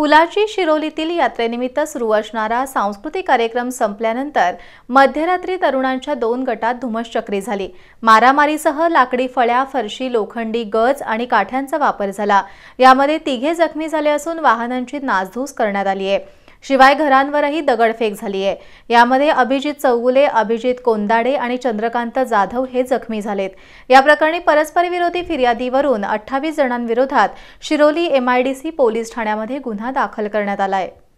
पुलाची शिरोलीतील यात्रेनिमित्त सुरू असणारा सांस्कृतिक कार्यक्रम संपल्यानंतर मध्यरात्री तरुणांच्या दोन गटात धुमशचक्री झाली मारामारीसह लाकडी फळ्या फरशी लोखंडी गज आणि काठ्यांचा वापर झाला यामध्ये तिघे जखमी झाले असून वाहनांची नासधूस करण्यात आली आहे शिवाय घरांवरही दगडफेक झाली आहे यामध्ये अभिजित चौगुले अभिजित कोंदाडे आणि चंद्रकांत जाधव हे जखमी झालेत या प्रकरणी परस्परविरोधी फिर्यादीवरून अठ्ठावीस जणांविरोधात शिरोली एमआयडीसी पोलीस ठाण्यामध्ये गुन्हा दाखल करण्यात आला आहे